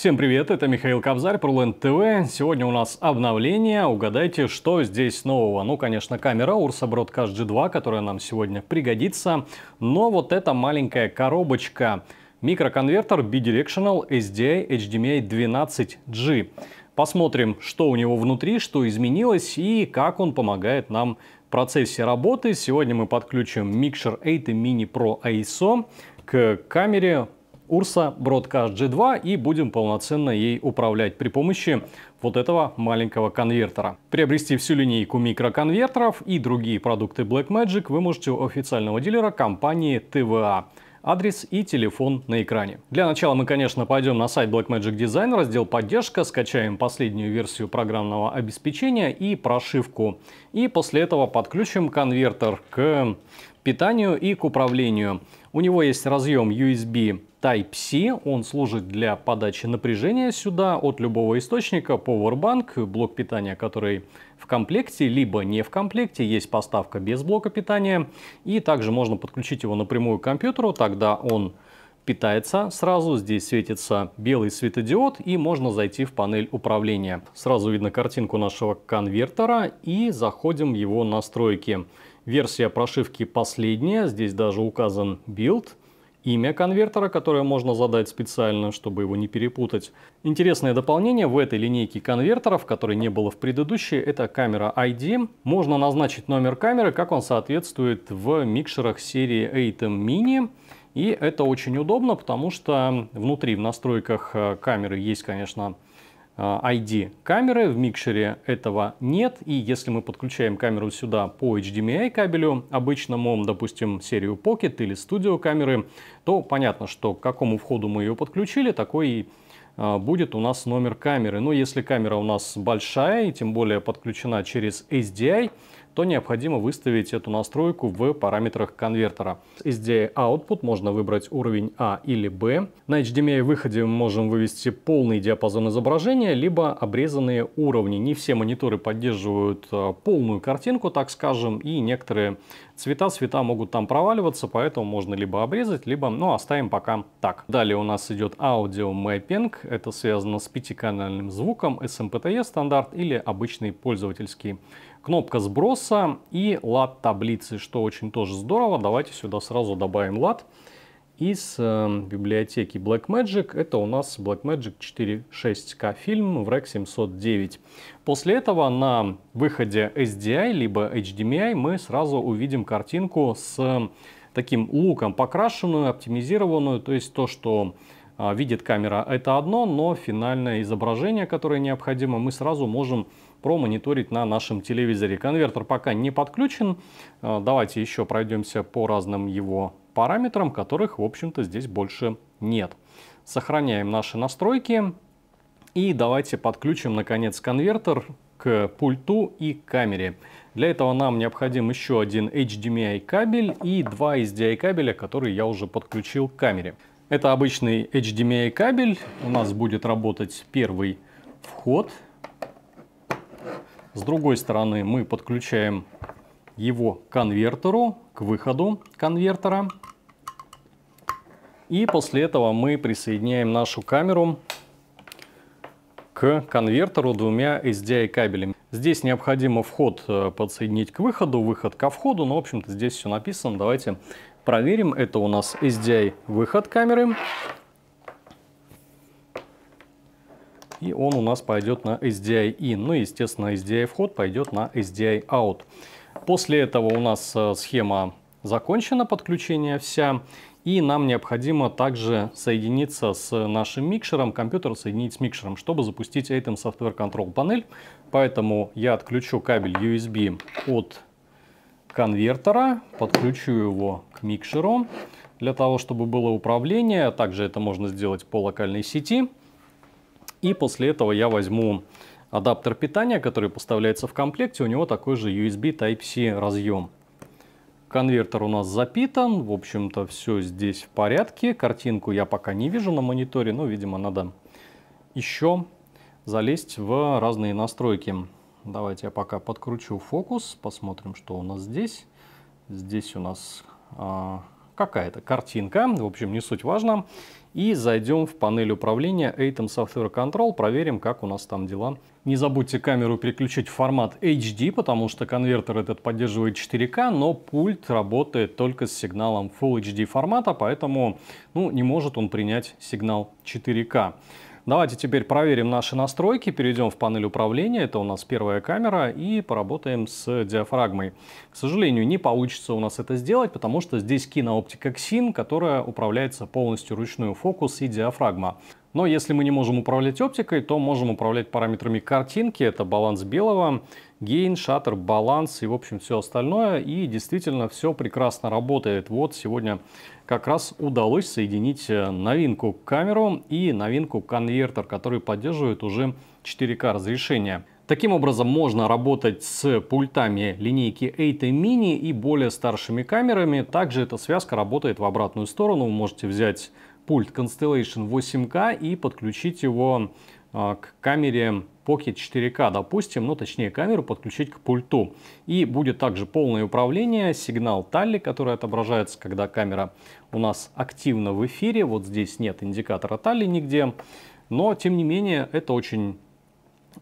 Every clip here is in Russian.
Всем привет, это Михаил Кобзарь, Пруленд TV. Сегодня у нас обновление. Угадайте, что здесь нового? Ну, конечно, камера Ursa Broadcast G2, которая нам сегодня пригодится. Но вот эта маленькая коробочка. Микроконвертер Bidirectional SDI HDMI 12G. Посмотрим, что у него внутри, что изменилось и как он помогает нам в процессе работы. Сегодня мы подключим Mixer 8 Mini Pro ISO к камере Урса, Broadcast G2 и будем полноценно ей управлять при помощи вот этого маленького конвертера. Приобрести всю линейку микроконвертеров и другие продукты Blackmagic вы можете у официального дилера компании TVA а. адрес и телефон на экране. Для начала мы, конечно, пойдем на сайт Blackmagic Design, раздел «Поддержка», скачаем последнюю версию программного обеспечения и прошивку и после этого подключим конвертер к питанию и к управлению. У него есть разъем USB Type-C, он служит для подачи напряжения сюда от любого источника, Powerbank, блок питания, который в комплекте, либо не в комплекте, есть поставка без блока питания. И также можно подключить его напрямую к компьютеру, тогда он питается сразу, здесь светится белый светодиод и можно зайти в панель управления. Сразу видно картинку нашего конвертера и заходим в его настройки. Версия прошивки последняя, здесь даже указан билд имя конвертера, которое можно задать специально, чтобы его не перепутать. Интересное дополнение в этой линейке конвертеров, которой не было в предыдущей, это камера ID. Можно назначить номер камеры, как он соответствует в микшерах серии Atom Mini. И это очень удобно, потому что внутри в настройках э, камеры есть, конечно, ID э, камеры, в микшере этого нет, и если мы подключаем камеру сюда по HDMI эм кабелю обычному, допустим, серию Pocket или Studio камеры, то понятно, что к какому входу мы ее подключили, такой и э, будет у нас номер камеры. Но если камера у нас большая и тем более подключена через SDI, то необходимо выставить эту настройку в параметрах конвертера. Из DI Output можно выбрать уровень А или Б. На HDMI выходе мы можем вывести полный диапазон изображения, либо обрезанные уровни. Не все мониторы поддерживают э, полную картинку, так скажем, и некоторые цвета, цвета могут там проваливаться, поэтому можно либо обрезать, либо, ну, оставим пока так. Далее у нас идет аудио mapping, это связано с пятиканальным звуком, SMPTE эм стандарт или обычный пользовательский кнопка сброса и лад таблицы, что очень тоже здорово. Давайте сюда сразу добавим лад. Из э, библиотеки Blackmagic это у нас Blackmagic 4.6K фильм в REC 709. После этого на выходе SDI либо HDMI эм мы сразу увидим картинку с э, таким луком покрашенную, оптимизированную, то есть то, что а, видит камера, это одно, но финальное изображение, которое необходимо, мы сразу можем промониторить на нашем телевизоре. Конвертер пока не подключен. А, давайте еще пройдемся по разным его параметрам, которых, в общем-то, здесь больше нет. Сохраняем наши настройки. И давайте подключим, наконец, конвертер к пульту и камере. Для этого нам необходим еще один HDMI кабель и два SDI кабеля, которые я уже подключил к камере. Это обычный HDMI кабель. У нас будет работать первый вход с другой стороны мы подключаем его к конвертеру, к выходу конвертера. И после этого мы присоединяем нашу камеру к конвертеру двумя SDI кабелями. Здесь необходимо вход э, подсоединить к выходу, выход ко входу. Ну, в общем-то, здесь все написано. Давайте проверим. Это у нас SDI выход камеры. и он у нас пойдет на SDI-in. Ну естественно, SDI-вход пойдет на SDI-out. После этого у нас э, схема закончена, подключение вся. И нам необходимо также соединиться с нашим микшером, компьютер соединить с микшером, чтобы запустить Atem Software Control панель. Поэтому я отключу кабель USB от конвертера, подключу его к микшеру для того, чтобы было управление. Также это можно сделать по локальной сети. И после этого я возьму адаптер питания, который поставляется в комплекте. У него такой же USB Type-C разъем. Конвертер у нас запитан. В общем-то, все здесь в порядке. Картинку я пока не вижу на мониторе, но, видимо, надо еще залезть в разные настройки. Давайте я пока подкручу фокус, посмотрим, что у нас здесь. Здесь у нас а, какая-то картинка, в общем, не суть важно. И зайдем в панель управления Atom Software Control, проверим, как у нас там дела. Не забудьте камеру переключить в формат HD, потому что конвертер этот поддерживает 4К, но пульт работает только с сигналом Full HD формата, поэтому ну, не может он принять сигнал 4К. Давайте теперь проверим наши настройки, перейдем в панель управления, это у нас первая камера, и поработаем с диафрагмой. К сожалению, не получится у нас это сделать, потому что здесь кинооптика Xin, которая управляется полностью ручную фокус и диафрагма. Но если мы не можем управлять оптикой, то можем управлять параметрами картинки. Это баланс белого, гейн, шаттер, баланс и, в общем, все остальное. И действительно все прекрасно работает. Вот сегодня как раз удалось соединить э, новинку камеру и новинку конвертер, который поддерживает уже 4К разрешение. Таким образом можно работать с пультами линейки 8 Mini и более старшими камерами. Также эта связка работает в обратную сторону. Вы можете взять пульт Constellation 8K и подключить его а, к камере Pocket 4K, допустим, ну точнее камеру подключить к пульту. И будет также полное управление, сигнал Талли, который отображается, когда камера у нас активна в эфире. Вот здесь нет индикатора Талли нигде, но тем не менее это очень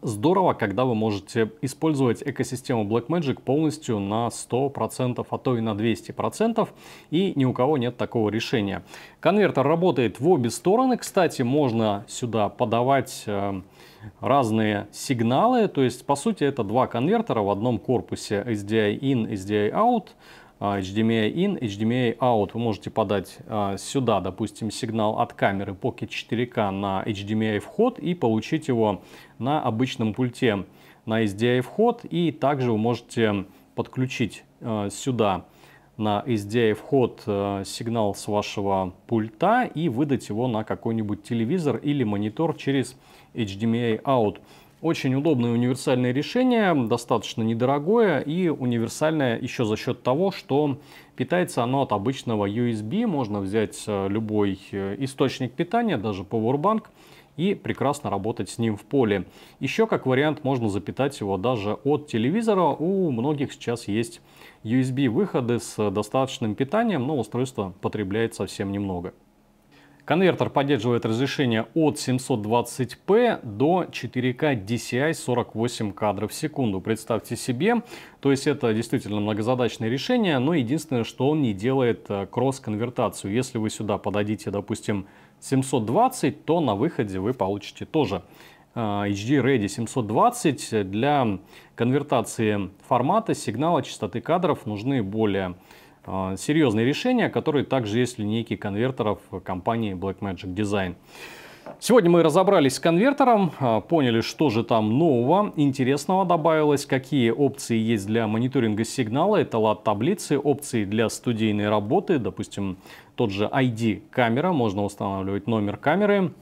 Здорово, когда вы можете использовать экосистему Blackmagic полностью на 100%, а то и на 200%, и ни у кого нет такого решения. Конвертер работает в обе стороны, кстати, можно сюда подавать э, разные сигналы, то есть, по сути, это два конвертера в одном корпусе SDI-in, SDI-out, а, HDMI in, HDMI out. Вы можете подать а, сюда, допустим, сигнал от камеры Pocket 4K на HDMI вход и получить его на обычном пульте на SDI вход. И также вы можете подключить а, сюда на SDI вход сигнал с вашего пульта и выдать его на какой-нибудь телевизор или монитор через HDMI out. Очень удобное универсальное решение, достаточно недорогое и универсальное еще за счет того, что питается оно от обычного USB. Можно взять э, любой э, источник питания, даже Powerbank, и прекрасно работать с ним в поле. Еще как вариант можно запитать его даже от телевизора. У многих сейчас есть USB-выходы с э, достаточным питанием, но устройство потребляет совсем немного. Конвертер поддерживает разрешение от 720p до 4K DCI 48 кадров в секунду. Представьте себе, то есть это действительно многозадачное решение, но единственное, что он не делает э, кросс-конвертацию. Если вы сюда подадите, допустим, 720, то на выходе вы получите тоже HD э, Ready 720. Для конвертации формата сигнала частоты кадров нужны более а, серьезные решения, которые также есть в линейке конвертеров компании Blackmagic Design. Сегодня мы разобрались с конвертером, а, поняли, что же там нового, интересного добавилось, какие опции есть для мониторинга сигнала, это лад-таблицы, опции для студийной работы, допустим, тот же ID-камера, можно устанавливать номер камеры.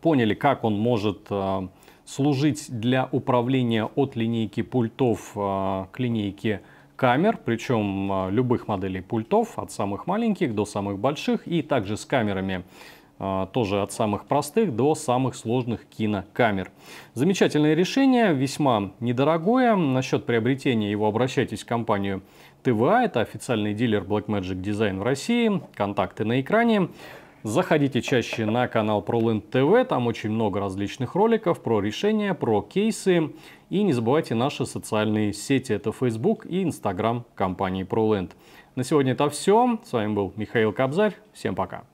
Поняли, как он может а, служить для управления от линейки пультов к линейке камер, причем а, любых моделей пультов, от самых маленьких до самых больших, и также с камерами а, тоже от самых простых до самых сложных кинокамер. Замечательное решение, весьма недорогое. Насчет приобретения его обращайтесь в компанию ТВА, это официальный дилер Blackmagic Design в России, контакты на экране. Заходите чаще на канал ProLand TV, там очень много различных роликов про решения, про кейсы. И не забывайте наши социальные сети, это Facebook и Instagram компании ProLand. На сегодня это все. С вами был Михаил Кобзарь. Всем пока.